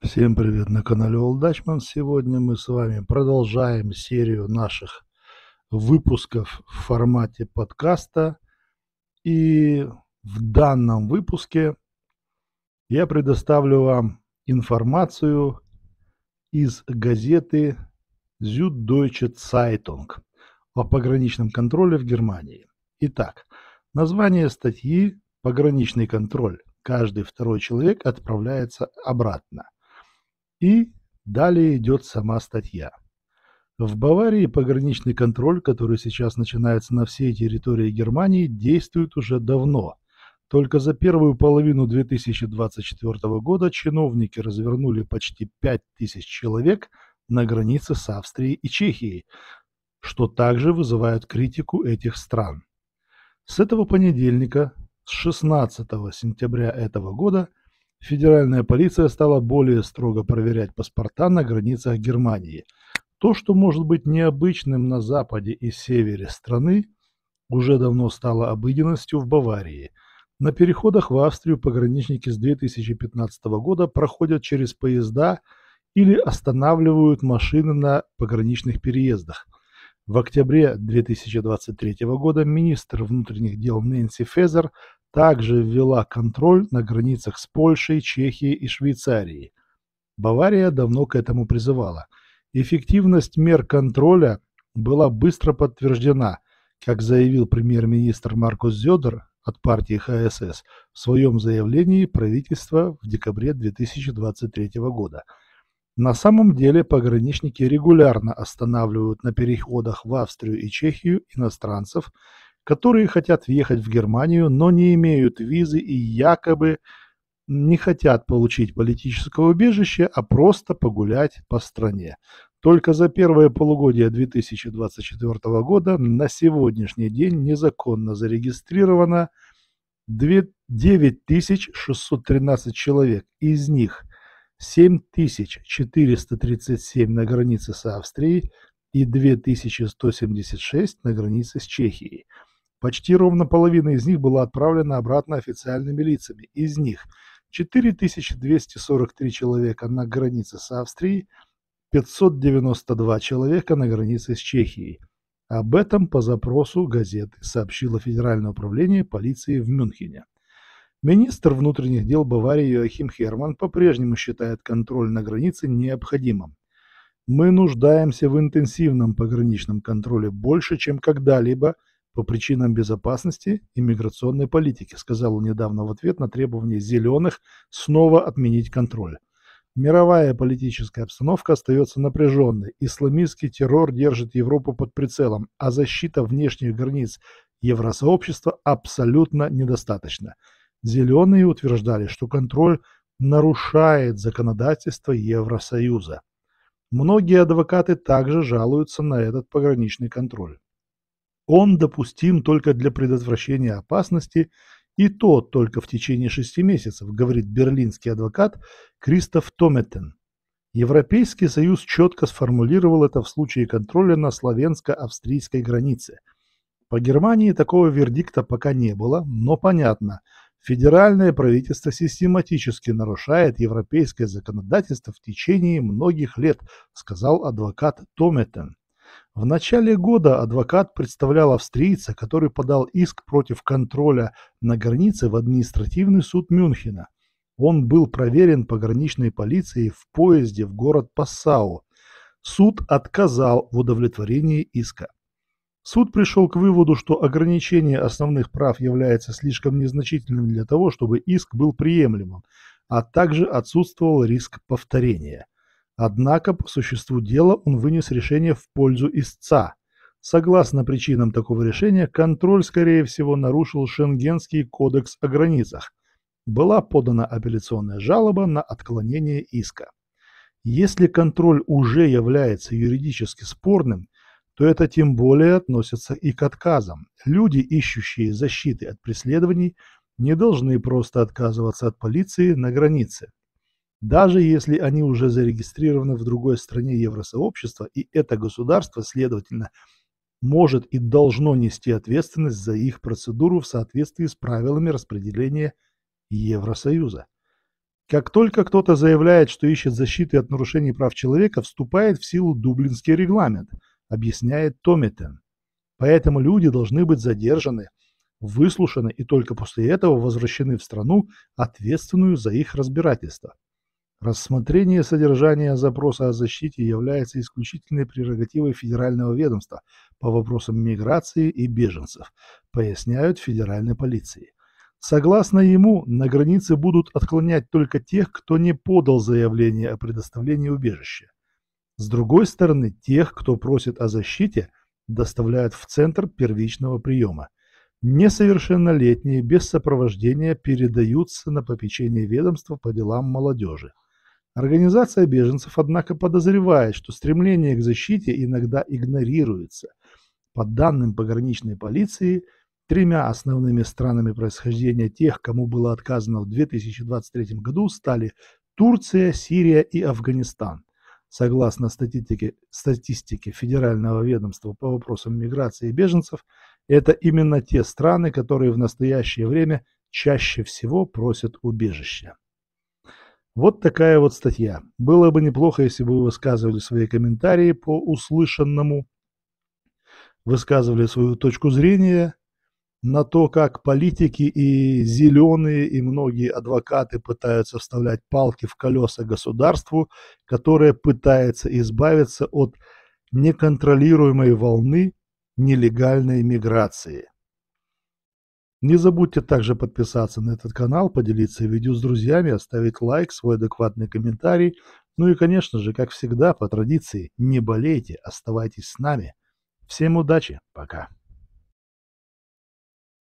Всем привет на канале Олдачман. Сегодня мы с вами продолжаем серию наших выпусков в формате подкаста. И в данном выпуске я предоставлю вам информацию из газеты Süddeutsche Zeitung о пограничном контроле в Германии. Итак, название статьи «Пограничный контроль. Каждый второй человек отправляется обратно». И далее идет сама статья. В Баварии пограничный контроль, который сейчас начинается на всей территории Германии, действует уже давно. Только за первую половину 2024 года чиновники развернули почти 5000 человек на границе с Австрией и Чехией, что также вызывает критику этих стран. С этого понедельника, с 16 сентября этого года – Федеральная полиция стала более строго проверять паспорта на границах Германии. То, что может быть необычным на западе и севере страны, уже давно стало обыденностью в Баварии. На переходах в Австрию пограничники с 2015 года проходят через поезда или останавливают машины на пограничных переездах – в октябре 2023 года министр внутренних дел Нэнси Фезер также ввела контроль на границах с Польшей, Чехией и Швейцарией. Бавария давно к этому призывала. Эффективность мер контроля была быстро подтверждена, как заявил премьер-министр Маркус Зедер от партии ХСС в своем заявлении правительства в декабре 2023 года – на самом деле пограничники регулярно останавливают на переходах в Австрию и Чехию иностранцев, которые хотят въехать в Германию, но не имеют визы и якобы не хотят получить политического убежища, а просто погулять по стране. Только за первое полугодие 2024 года на сегодняшний день незаконно зарегистрировано 9613 человек. Из них 7437 на границе с Австрией и 2176 на границе с Чехией. Почти ровно половина из них была отправлена обратно официальными лицами. Из них 4243 человека на границе с Австрией, 592 человека на границе с Чехией. Об этом по запросу газеты сообщило Федеральное управление полиции в Мюнхене. Министр внутренних дел Баварии Йоахим Херман по-прежнему считает контроль на границе необходимым. Мы нуждаемся в интенсивном пограничном контроле больше, чем когда-либо по причинам безопасности и миграционной политики, сказал он недавно в ответ на требование «зеленых» снова отменить контроль. Мировая политическая обстановка остается напряженной, исламистский террор держит Европу под прицелом, а защита внешних границ Евросообщества абсолютно недостаточна. Зеленые утверждали, что контроль нарушает законодательство Евросоюза. Многие адвокаты также жалуются на этот пограничный контроль. Он допустим только для предотвращения опасности, и то только в течение шести месяцев, говорит берлинский адвокат Кристоф Тометен. Европейский Союз четко сформулировал это в случае контроля на славянско-австрийской границе. По Германии такого вердикта пока не было, но понятно, Федеральное правительство систематически нарушает европейское законодательство в течение многих лет, сказал адвокат Тометен. В начале года адвокат представлял австрийца, который подал иск против контроля на границе в административный суд Мюнхена. Он был проверен пограничной полицией в поезде в город Пассау. Суд отказал в удовлетворении иска. Суд пришел к выводу, что ограничение основных прав является слишком незначительным для того, чтобы иск был приемлемым, а также отсутствовал риск повторения. Однако по существу дела он вынес решение в пользу истца. Согласно причинам такого решения, контроль, скорее всего, нарушил Шенгенский кодекс о границах. Была подана апелляционная жалоба на отклонение иска. Если контроль уже является юридически спорным – то это тем более относится и к отказам. Люди, ищущие защиты от преследований, не должны просто отказываться от полиции на границе. Даже если они уже зарегистрированы в другой стране Евросообщества, и это государство, следовательно, может и должно нести ответственность за их процедуру в соответствии с правилами распределения Евросоюза. Как только кто-то заявляет, что ищет защиты от нарушений прав человека, вступает в силу Дублинский регламент – объясняет Томитен. Поэтому люди должны быть задержаны, выслушаны и только после этого возвращены в страну, ответственную за их разбирательство. Рассмотрение содержания запроса о защите является исключительной прерогативой федерального ведомства по вопросам миграции и беженцев, поясняют федеральной полиции. Согласно ему, на границе будут отклонять только тех, кто не подал заявление о предоставлении убежища. С другой стороны, тех, кто просит о защите, доставляют в центр первичного приема. Несовершеннолетние без сопровождения передаются на попечение ведомства по делам молодежи. Организация беженцев, однако, подозревает, что стремление к защите иногда игнорируется. По данным пограничной полиции, тремя основными странами происхождения тех, кому было отказано в 2023 году, стали Турция, Сирия и Афганистан. Согласно статистике, статистике Федерального ведомства по вопросам миграции и беженцев, это именно те страны, которые в настоящее время чаще всего просят убежища. Вот такая вот статья. Было бы неплохо, если бы вы высказывали свои комментарии по услышанному, высказывали свою точку зрения – на то, как политики и зеленые, и многие адвокаты пытаются вставлять палки в колеса государству, которое пытается избавиться от неконтролируемой волны нелегальной миграции. Не забудьте также подписаться на этот канал, поделиться видео с друзьями, оставить лайк, свой адекватный комментарий. Ну и, конечно же, как всегда, по традиции, не болейте, оставайтесь с нами. Всем удачи, пока!